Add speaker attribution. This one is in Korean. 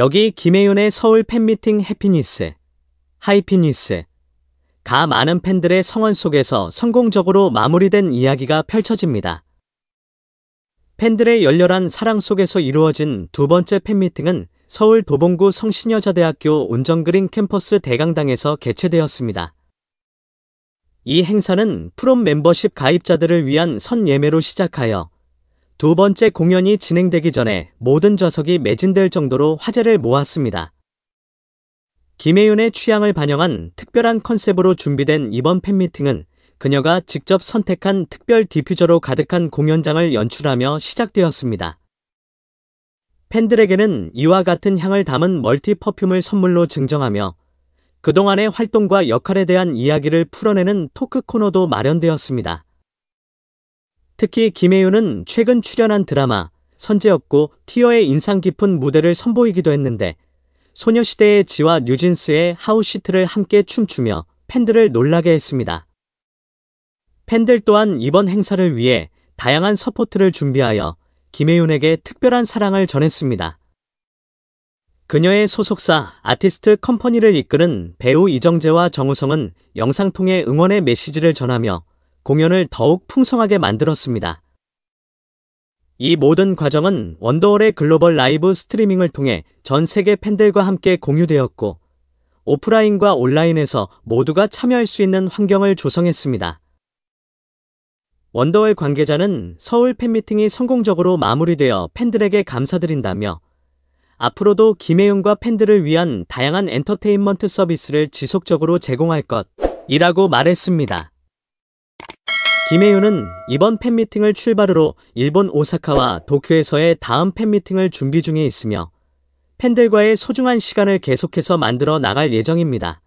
Speaker 1: 여기 김혜윤의 서울 팬미팅 해피니스, 하이피니스, 가 많은 팬들의 성원 속에서 성공적으로 마무리된 이야기가 펼쳐집니다. 팬들의 열렬한 사랑 속에서 이루어진 두 번째 팬미팅은 서울 도봉구 성신여자대학교 온정그린 캠퍼스 대강당에서 개최되었습니다. 이 행사는 프롬 멤버십 가입자들을 위한 선예매로 시작하여 두 번째 공연이 진행되기 전에 모든 좌석이 매진될 정도로 화제를 모았습니다. 김혜윤의 취향을 반영한 특별한 컨셉으로 준비된 이번 팬미팅은 그녀가 직접 선택한 특별 디퓨저로 가득한 공연장을 연출하며 시작되었습니다. 팬들에게는 이와 같은 향을 담은 멀티 퍼퓸을 선물로 증정하며 그동안의 활동과 역할에 대한 이야기를 풀어내는 토크 코너도 마련되었습니다. 특히 김혜윤은 최근 출연한 드라마 선제없고 티어의 인상 깊은 무대를 선보이기도 했는데 소녀시대의 지와 뉴진스의 하우시트를 함께 춤추며 팬들을 놀라게 했습니다. 팬들 또한 이번 행사를 위해 다양한 서포트를 준비하여 김혜윤에게 특별한 사랑을 전했습니다. 그녀의 소속사 아티스트 컴퍼니를 이끄는 배우 이정재와 정우성은 영상통해 응원의 메시지를 전하며 공연을 더욱 풍성하게 만들었습니다. 이 모든 과정은 원더월의 글로벌 라이브 스트리밍을 통해 전 세계 팬들과 함께 공유되었고 오프라인과 온라인에서 모두가 참여할 수 있는 환경을 조성했습니다. 원더월 관계자는 서울 팬미팅이 성공적으로 마무리되어 팬들에게 감사드린다며 앞으로도 김혜윤과 팬들을 위한 다양한 엔터테인먼트 서비스를 지속적으로 제공할 것이라고 말했습니다. 김혜윤은 이번 팬미팅을 출발으로 일본 오사카와 도쿄에서의 다음 팬미팅을 준비 중에 있으며 팬들과의 소중한 시간을 계속해서 만들어 나갈 예정입니다.